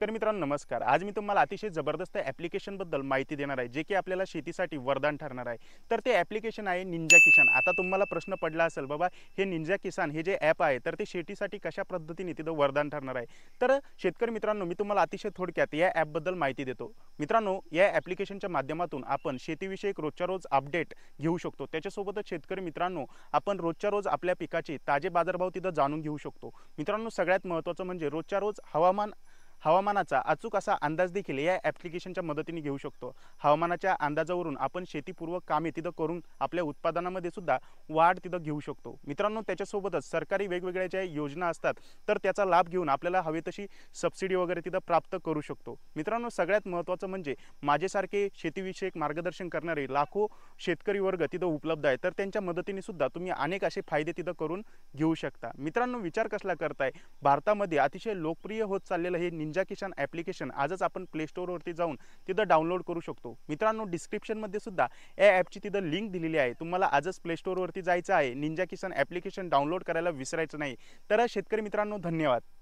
तर मित्रांनो नमस्कार आज मी तुम्हाला अतिशय जबरदस्त ॲप्लिकेशनबद्दल माहिती देणार आहे जे की आपल्याला शेतीसाठी वरदान ठरणार आहे तर ते ॲप्लिकेशन आहे निंजा किसान आता तुम्हाला प्रश्न पडला असेल बाबा हे निंजा किसान हे जे ॲप आहे तर ते शेतीसाठी कशा पद्धतीने तिथं वरदान ठरणार आहे तर शेतकरी मित्रांनो मी तुम्हाला अतिशय थोडक्यात या ॲपबद्दल माहिती देतो मित्रांनो या ॲप्लिकेशनच्या माध्यमातून आपण शेतीविषयक रोजच्या रोज अपडेट घेऊ शकतो त्याच्यासोबतच शेतकरी मित्रांनो आपण रोजच्या रोज आपल्या पिकाचे ताजे बाजारभाव तिथं जाणून घेऊ शकतो मित्रांनो सगळ्यात महत्त्वाचं म्हणजे रोजच्या रोज हवामान हवामानाचा अचूक असा अंदाज देखील या ॲप्लिकेशनच्या मदतीने घेऊ शकतो हवामानाच्या अंदाजावरून आपण शेतीपूर्वक कामे तिथं करून आपल्या उत्पादनामध्ये सुद्धा वाढ तिथं घेऊ शकतो मित्रांनो त्याच्यासोबतच सरकारी वेगवेगळ्या ज्या योजना असतात तर त्याचा लाभ घेऊन आपल्याला हवे तशी सबसिडी वगैरे तिथं प्राप्त करू शकतो मित्रांनो सगळ्यात महत्त्वाचं म्हणजे माझ्यासारखे शेतीविषयक मार्गदर्शन करणारे लाखो शेतकरी वर्ग तिथं उपलब्ध आहे तर त्यांच्या मदतीने सुद्धा तुम्ही अनेक असे फायदे तिथं करून घेऊ शकता मित्रांनो विचार कसला करताय भारतामध्ये अतिशय लोकप्रिय होत चाललेलं हे निंजा किशन ॲप्लिकेशन आजच आपण प्ले स्टोअरवरती जाऊन तिथं डाउनलोड करू शकतो मित्रांनो डिस्क्रिप्शनमध्ये सुद्धा या ॲपची तिथं लिंक दिलेली आहे तुम्हाला आजच प्ले वरती जायचं आहे निंजा किशन ॲप्लिकेशन डाउनलोड करायला विसरायचं नाही तर शेतकरी मित्रांनो धन्यवाद